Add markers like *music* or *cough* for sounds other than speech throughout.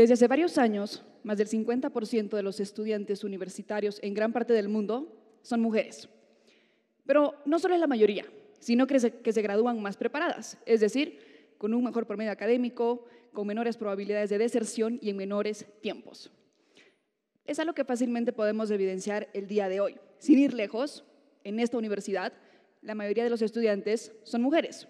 Desde hace varios años, más del 50% de los estudiantes universitarios en gran parte del mundo son mujeres. Pero no solo es la mayoría, sino que se, gradúan más preparadas, es decir, con un mejor promedio académico, con menores probabilidades de deserción y en menores tiempos. Es algo que fácilmente podemos evidenciar el día de hoy. Sin ir lejos, en esta universidad, la mayoría de los estudiantes son mujeres.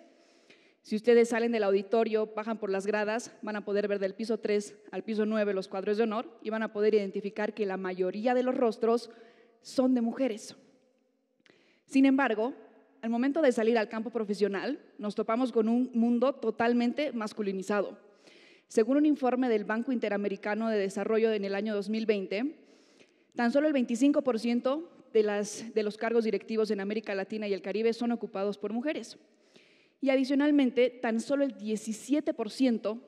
Si ustedes salen del auditorio, bajan por las gradas, van a poder ver del piso 3 al piso 9 los cuadros de honor y van a poder identificar que la mayoría de los rostros son de mujeres. Sin embargo, al momento de salir al campo profesional, nos topamos con un mundo totalmente masculinizado. Según un informe del Banco Interamericano de Desarrollo en el año 2020, tan solo el 25% de, de los cargos directivos en América Latina y el Caribe son ocupados por mujeres. Y adicionalmente, tan solo el 17%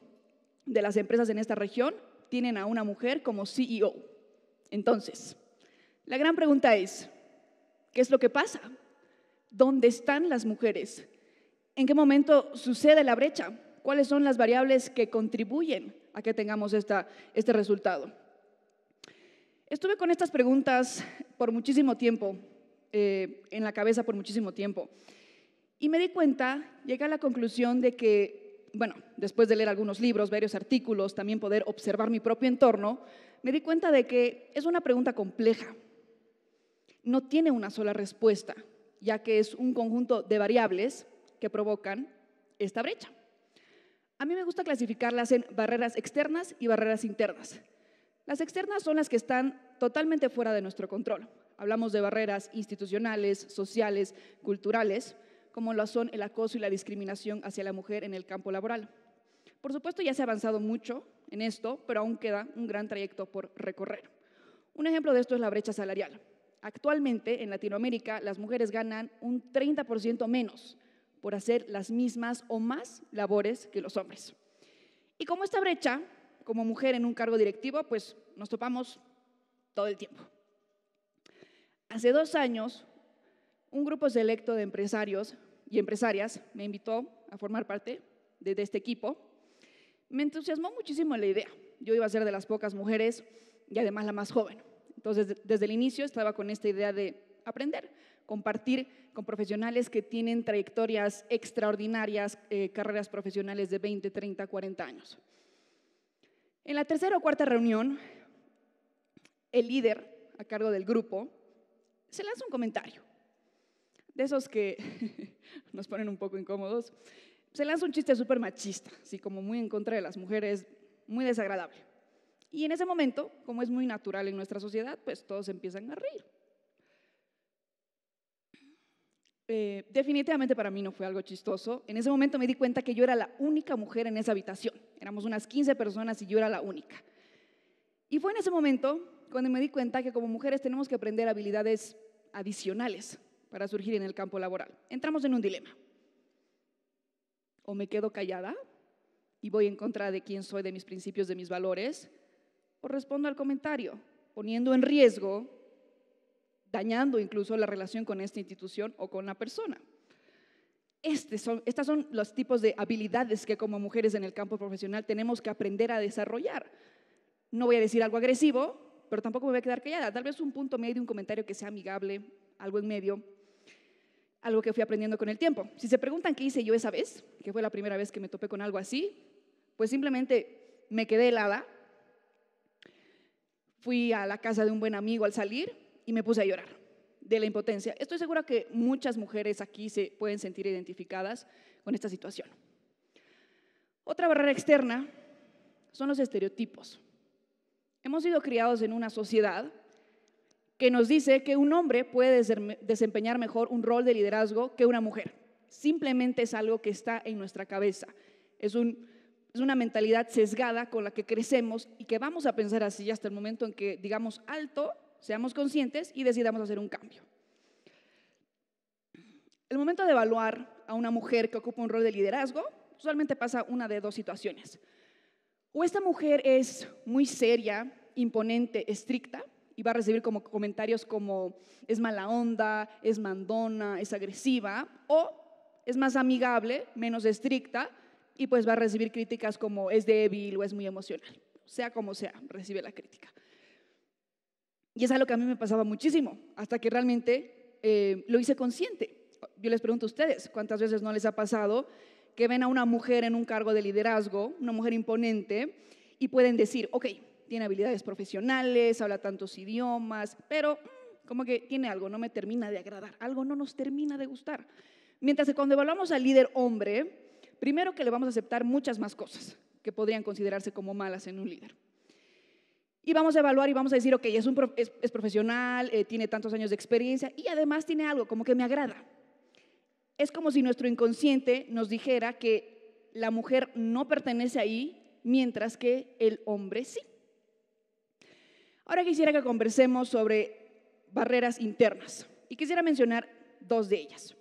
de las empresas en esta región tienen a una mujer como CEO. Entonces, la gran pregunta es, ¿qué es lo que pasa? ¿Dónde están las mujeres? ¿En qué momento sucede la brecha? ¿Cuáles son las variables que contribuyen a que tengamos este resultado? Estuve con estas preguntas por muchísimo tiempo, eh, en la cabeza por muchísimo tiempo. Y me di cuenta, llegué a la conclusión de que, bueno, después de leer algunos libros, varios artículos, también poder observar mi propio entorno, me di cuenta de que es una pregunta compleja. No tiene una sola respuesta, ya que es un conjunto de variables que provocan esta brecha. A mí me gusta clasificarlas en barreras externas y barreras internas. Las externas son las que están totalmente fuera de nuestro control. Hablamos de barreras institucionales, sociales, culturales, como lo son el acoso y la discriminación hacia la mujer en el campo laboral. Por supuesto, ya se ha avanzado mucho en esto, pero aún queda un gran trayecto por recorrer. Un ejemplo de esto es la brecha salarial. Actualmente, en Latinoamérica, las mujeres ganan un 30% menos por hacer las mismas o más labores que los hombres. Y como esta brecha, como mujer en un cargo directivo, pues nos topamos todo el tiempo. Hace dos años, un grupo selecto de empresarios y empresarias me invitó a formar parte de, este equipo. Me entusiasmó muchísimo la idea. Yo iba a ser de las pocas mujeres y además la más joven. Entonces, desde el inicio estaba con esta idea de aprender, compartir con profesionales que tienen trayectorias extraordinarias, eh, carreras profesionales de 20, 30, 40 años. En la tercera o cuarta reunión, el líder a cargo del grupo se lanza un comentario de esos que *laughs* nos ponen un poco incómodos, se lanza un chiste súper machista, así como muy en contra de las mujeres, muy desagradable. Y en ese momento, como es muy natural en nuestra sociedad, pues todos empiezan a reír. Eh, definitivamente para mí no fue algo chistoso. En ese momento me di cuenta que yo era la única mujer en esa habitación. Éramos unas 15 personas y yo era la única. Y fue en ese momento cuando me di cuenta que como mujeres tenemos que aprender habilidades adicionales para surgir en el campo laboral. Entramos en un dilema. O me quedo callada y voy en contra de quién soy, de mis principios, de mis valores, o respondo al comentario, poniendo en riesgo, dañando incluso la relación con esta institución o con la persona. Este son, estas son los tipos de habilidades que como mujeres en el campo profesional tenemos que aprender a desarrollar. No voy a decir algo agresivo, pero tampoco me voy a quedar callada. Tal vez un punto medio, un comentario que sea amigable, algo en medio algo que fui aprendiendo con el tiempo. Si se preguntan qué hice yo esa vez, que fue la primera vez que me topé con algo así, pues simplemente me quedé helada, fui a la casa de un buen amigo al salir y me puse a llorar de la impotencia. Estoy segura que muchas mujeres aquí se pueden sentir identificadas con esta situación. Otra barrera externa son los estereotipos. Hemos sido criados en una sociedad que nos dice que un hombre puede desempeñar mejor un rol de liderazgo que una mujer. Simplemente es algo que está en nuestra cabeza. Es, una mentalidad sesgada con la que crecemos y que vamos a pensar así hasta el momento en que digamos alto, seamos conscientes y decidamos hacer un cambio. El momento de evaluar a una mujer que ocupa un rol de liderazgo usualmente pasa una de dos situaciones. O esta mujer es muy seria, imponente, estricta, va a recibir como comentarios como es mala onda, es mandona, es agresiva o es más amigable, menos estricta y pues va a recibir críticas como es débil o es muy emocional. Sea como sea, recibe la crítica. Y es algo que a mí me pasaba muchísimo, hasta que realmente eh, lo hice consciente. Yo les pregunto a ustedes, ¿cuántas veces no les ha pasado que ven a una mujer en un cargo de liderazgo, una mujer imponente, y pueden decir, ok, tiene habilidades profesionales, habla tantos idiomas, pero mm, como que tiene algo, no me termina de agradar, algo no nos termina de gustar. Mientras que cuando evaluamos al líder hombre, primero que le vamos a aceptar muchas más cosas que podrían considerarse como malas en un líder. Y vamos a evaluar y vamos a decir, ok, es, un es, profesional, eh, tiene tantos años de experiencia y además tiene algo como que me agrada. Es como si nuestro inconsciente nos dijera que la mujer no pertenece ahí, mientras que el hombre sí. Ahora quisiera que conversemos sobre barreras internas y quisiera mencionar dos de ellas.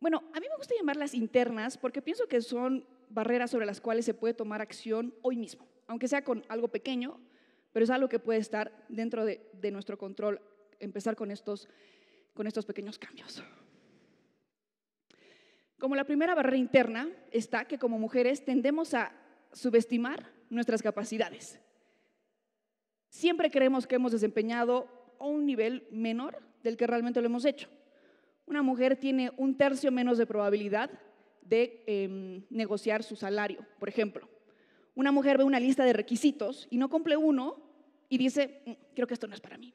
Bueno, a mí me gusta llamarlas internas porque pienso que son barreras sobre las cuales se puede tomar acción hoy mismo, aunque sea con algo pequeño, pero es algo que puede estar dentro de, nuestro control, empezar con estos, con estos pequeños cambios. Como la primera barrera interna está que como mujeres tendemos a subestimar nuestras capacidades siempre creemos que hemos desempeñado a un nivel menor del que realmente lo hemos hecho. Una mujer tiene un tercio menos de probabilidad de em, negociar su salario, por ejemplo. Una mujer ve una lista de requisitos y no cumple uno y dice, mm, creo que esto no es para mí.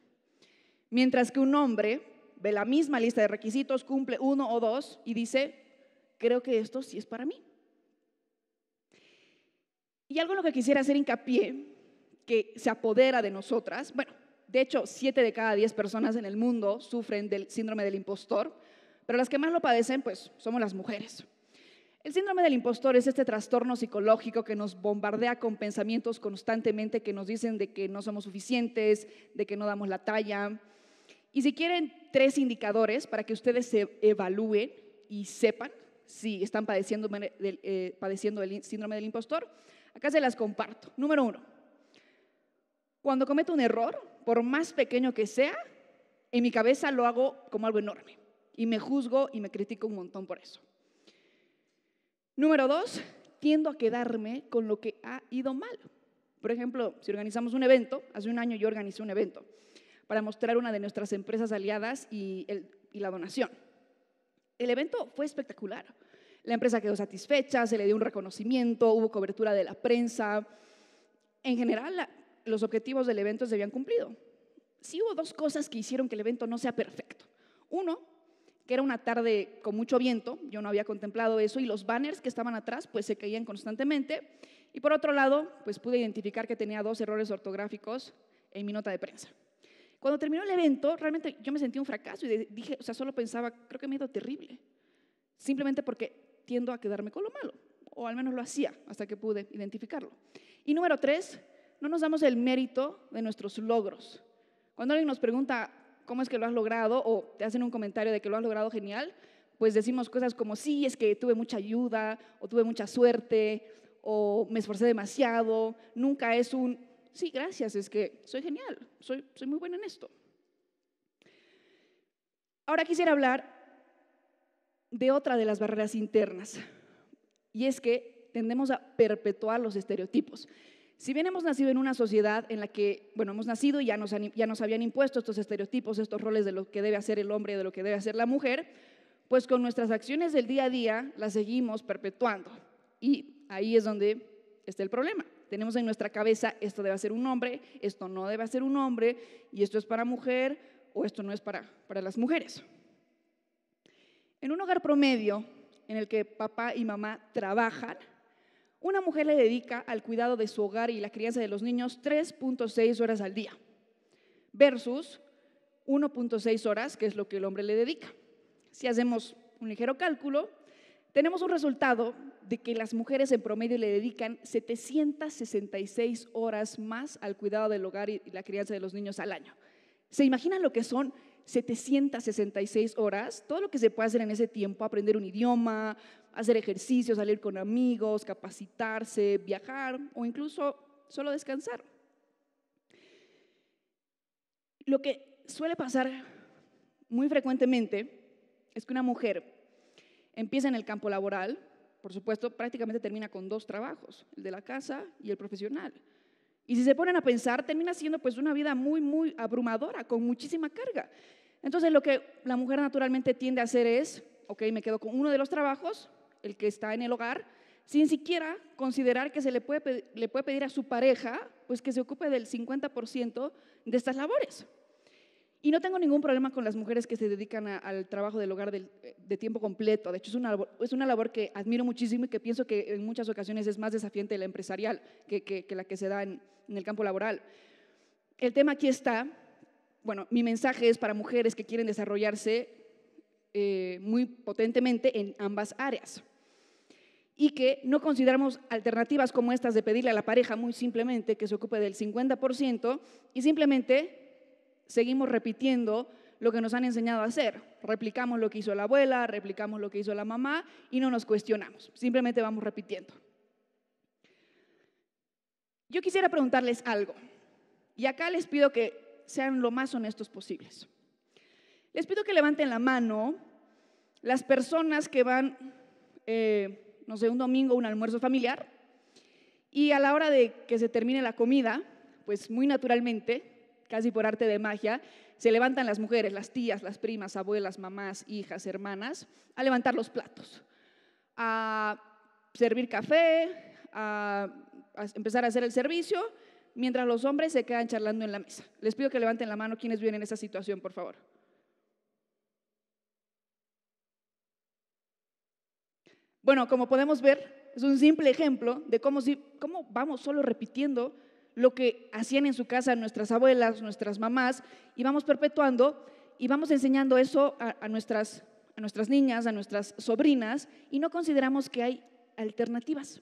Mientras que un hombre ve la misma lista de requisitos, cumple uno o dos y dice, creo que esto sí es para mí. Y algo en lo que quisiera hacer hincapié que se apodera de nosotras. Bueno, de hecho, siete de cada diez personas en el mundo sufren del síndrome del impostor, pero las que más lo padecen, pues, somos las mujeres. El síndrome del impostor es este trastorno psicológico que nos bombardea con pensamientos constantemente que nos dicen de que no somos suficientes, de que no damos la talla. Y si quieren, tres indicadores para que ustedes se evalúen y sepan si están padeciendo, eh, padeciendo el síndrome del impostor. Acá se las comparto. Número uno, cuando cometo un error, por más pequeño que sea, en mi cabeza lo hago como algo enorme y me juzgo y me critico un montón por eso. Número dos, tiendo a quedarme con lo que ha ido mal. Por ejemplo, si organizamos un evento, hace un año yo organizé un evento para mostrar una de nuestras empresas aliadas y, la donación. El evento fue espectacular. La empresa quedó satisfecha, se le dio un reconocimiento, hubo cobertura de la prensa. En general, los objetivos del evento se habían cumplido. Sí hubo dos cosas que hicieron que el evento no sea perfecto. Uno, que era una tarde con mucho viento, yo no había contemplado eso, y los banners que estaban atrás pues se caían constantemente. Y por otro lado, pues pude identificar que tenía dos errores ortográficos en mi nota de prensa. Cuando terminó el evento, realmente yo me sentí un fracaso y dije, o sea, solo pensaba, creo que me he ido terrible, simplemente porque tiendo a quedarme con lo malo, o al menos lo hacía hasta que pude identificarlo. Y número tres, no nos damos el mérito de nuestros logros. Cuando alguien nos pregunta cómo es que lo has logrado o te hacen un comentario de que lo has logrado genial, pues decimos cosas como, sí, es que tuve mucha ayuda o tuve mucha suerte o me esforcé demasiado. Nunca es un, sí, gracias, es que soy genial, soy, muy buena en esto. Ahora quisiera hablar de otra de las barreras internas y es que tendemos a perpetuar los estereotipos. Si bien hemos nacido en una sociedad en la que, bueno, hemos nacido y ya nos, ya nos habían impuesto estos estereotipos, estos roles de lo que debe hacer el hombre, y de lo que debe hacer la mujer, pues con nuestras acciones del día a día las seguimos perpetuando. Y ahí es donde está el problema. Tenemos en nuestra cabeza, esto debe ser un hombre, esto no debe ser un hombre, y esto es para mujer o esto no es para las mujeres. En un hogar promedio en el que papá y mamá trabajan, una mujer le dedica al cuidado de su hogar y la crianza de los niños 3.6 horas al día, versus 1.6 horas, que es lo que el hombre le dedica. Si hacemos un ligero cálculo, tenemos un resultado de que las mujeres en promedio le dedican 766 horas más al cuidado del hogar y la crianza de los niños al año. ¿Se imaginan lo que son 766 horas, todo lo que se puede hacer en ese tiempo, aprender un idioma, hacer ejercicio, salir con amigos, capacitarse, viajar o incluso solo descansar. Lo que suele pasar muy frecuentemente es que una mujer empieza en el campo laboral, por supuesto, prácticamente termina con dos trabajos, el de la casa y el profesional. Y si se ponen a pensar, termina siendo pues una vida muy, muy abrumadora, con muchísima carga. Entonces lo que la mujer naturalmente tiende a hacer es, ok, me quedo con uno de los trabajos, el que está en el hogar, sin siquiera considerar que se le puede, le puede pedir a su pareja pues que se ocupe del 50% de estas labores. Y no tengo ningún problema con las mujeres que se dedican al trabajo del hogar eh, de, tiempo completo. De hecho, es una, labor, es una labor que admiro muchísimo y que pienso que en muchas ocasiones es más desafiante la empresarial que, la que se da en, el campo laboral. El tema aquí está, bueno, mi mensaje es para mujeres que quieren desarrollarse eh, muy potentemente en ambas áreas y que no consideramos alternativas como estas de pedirle a la pareja muy simplemente que se ocupe del 50% y simplemente seguimos repitiendo lo que nos han enseñado a hacer. Replicamos lo que hizo la abuela, replicamos lo que hizo la mamá y no nos cuestionamos, simplemente vamos repitiendo. Yo quisiera preguntarles algo y acá les pido que sean lo más honestos posibles. Les pido que levanten la mano las personas que van, eh, no sé, un domingo, un almuerzo familiar, y a la hora de que se termine la comida, pues muy naturalmente, casi por arte de magia, se levantan las mujeres, las tías, las primas, abuelas, mamás, hijas, hermanas, a levantar los platos, a servir café, a, empezar a hacer el servicio, mientras los hombres se quedan charlando en la mesa. Les pido que levanten la mano quienes viven en esa situación, por favor. Bueno, como podemos ver, es un simple ejemplo de cómo, cómo vamos solo repitiendo lo que hacían en su casa nuestras abuelas, nuestras mamás, y vamos perpetuando y vamos enseñando eso a, nuestras, niñas, a nuestras sobrinas, y no consideramos que hay alternativas.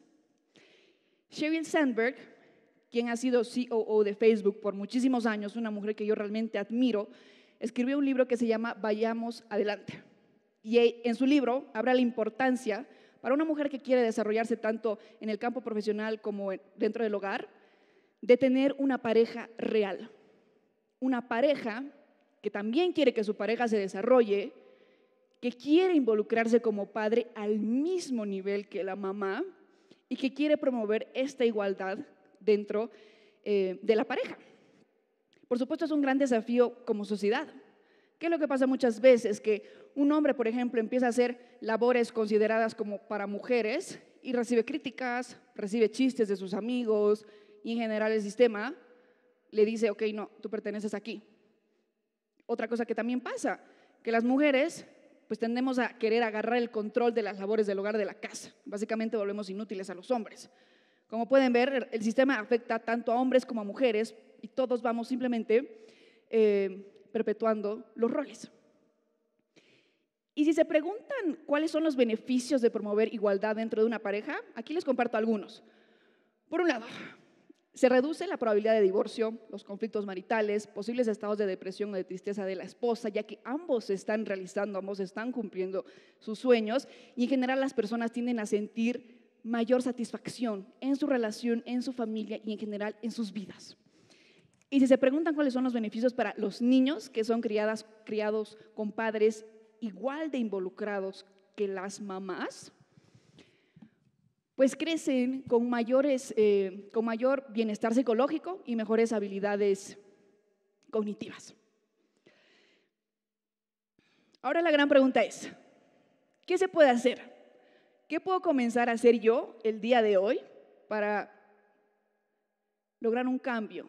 Sheryl Sandberg, quien ha sido COO de Facebook por muchísimos años, una mujer que yo realmente admiro, escribió un libro que se llama Vayamos Adelante. Y e, en su libro habrá la importancia para una mujer que quiere desarrollarse tanto en el campo profesional como dentro del hogar, de tener una pareja real. Una pareja que también quiere que su pareja se desarrolle, que quiere involucrarse como padre al mismo nivel que la mamá y que quiere promover esta igualdad dentro eh, de la pareja. Por supuesto, es un gran desafío como sociedad. ¿Qué es lo que pasa muchas veces? Que un hombre, por ejemplo, empieza a hacer labores consideradas como para mujeres y recibe críticas, recibe chistes de sus amigos, y en general el sistema le dice, ok, no, tú perteneces aquí. Otra cosa que también pasa, que las mujeres pues tendemos a querer agarrar el control de las labores del hogar de la casa. Básicamente volvemos inútiles a los hombres. Como pueden ver, el sistema afecta tanto a hombres como a mujeres y todos vamos simplemente eh, perpetuando los roles. Y si se preguntan cuáles son los beneficios de promover igualdad dentro de una pareja, aquí les comparto algunos. Por un lado, se reduce la probabilidad de divorcio, los conflictos maritales, posibles estados de depresión o de tristeza de la esposa, ya que ambos se están realizando, ambos están cumpliendo sus sueños y en general las personas tienden a sentir mayor satisfacción en su relación, en su familia y en general en sus vidas. Y si se preguntan cuáles son los beneficios para los niños que son criadas, criados con padres igual de involucrados que las mamás, pues crecen eh, con, mayor bienestar psicológico y mejores habilidades cognitivas. Ahora la gran pregunta es, ¿qué se puede hacer? ¿Qué puedo comenzar a hacer yo el día de hoy para lograr un cambio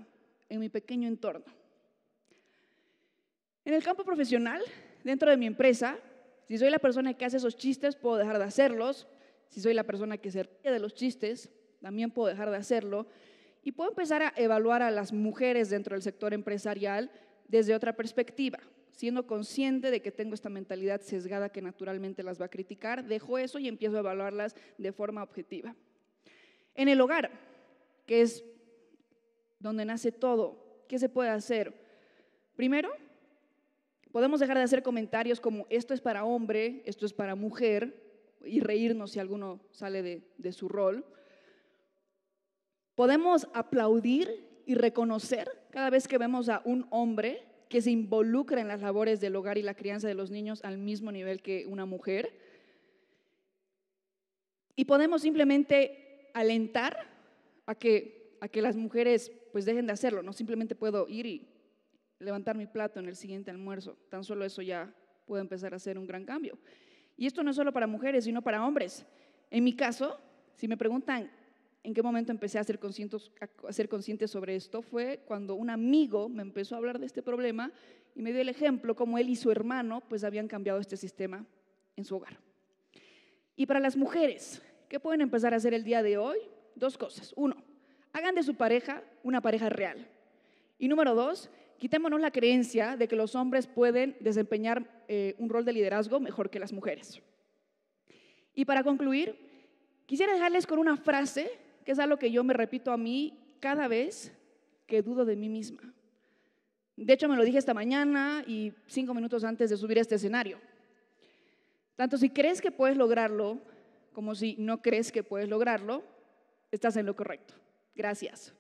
en mi pequeño entorno? En el campo profesional, dentro de mi empresa, si soy la persona que hace esos chistes, puedo dejar de hacerlos si soy la persona que se ríe de los chistes, también puedo dejar de hacerlo. Y puedo empezar a evaluar a las mujeres dentro del sector empresarial desde otra perspectiva, siendo consciente de que tengo esta mentalidad sesgada que naturalmente las va a criticar, dejo eso y empiezo a evaluarlas de forma objetiva. En el hogar, que es donde nace todo, ¿qué se puede hacer? Primero, podemos dejar de hacer comentarios como esto es para hombre, esto es para mujer, y reírnos si alguno sale de, su rol. Podemos aplaudir y reconocer cada vez que vemos a un hombre que se involucra en las labores del hogar y la crianza de los niños al mismo nivel que una mujer. Y podemos simplemente alentar a que, las mujeres pues dejen de hacerlo, no simplemente puedo ir y levantar mi plato en el siguiente almuerzo, tan solo eso ya puede empezar a hacer un gran cambio. Y esto no es solo para mujeres, sino para hombres. En mi caso, si me preguntan en qué momento empecé a ser, consciente sobre esto, fue cuando un amigo me empezó a hablar de este problema y me dio el ejemplo cómo él y su hermano pues habían cambiado este sistema en su hogar. Y para las mujeres, ¿qué pueden empezar a hacer el día de hoy? Dos cosas. Uno, hagan de su pareja una pareja real. Y número dos, quitémonos la creencia de que los hombres pueden desempeñar eh, un rol de liderazgo mejor que las mujeres. Y para concluir, quisiera dejarles con una frase que es algo que yo me repito a mí cada vez que dudo de mí misma. De hecho, me lo dije esta mañana y cinco minutos antes de subir a este escenario. Tanto si crees que puedes lograrlo como si no crees que puedes lograrlo, estás en lo correcto. Gracias.